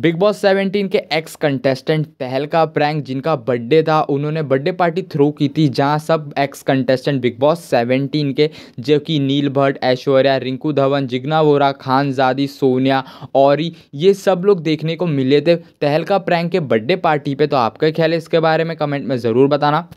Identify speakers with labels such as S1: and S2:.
S1: big boss 17 के ex contestant पहल का प्रैंक जिनका बर्थडे था उन्होंने बर्थडे पार्टी थ्रो की थी जहां सब एक्स कंटेस्टेंट बिग बॉस 17 के जो कि नील भट्ट ऐश्वर्या रिंकू धवन जिग्ना वोरा खानजादी सोनिया और ये सब लोग देखने को मिले थे पहल का प्रैंक के बर्थडे पार्टी पे तो आपका ख्याल है इसके बारे में कमेंट में ज़रूर बताना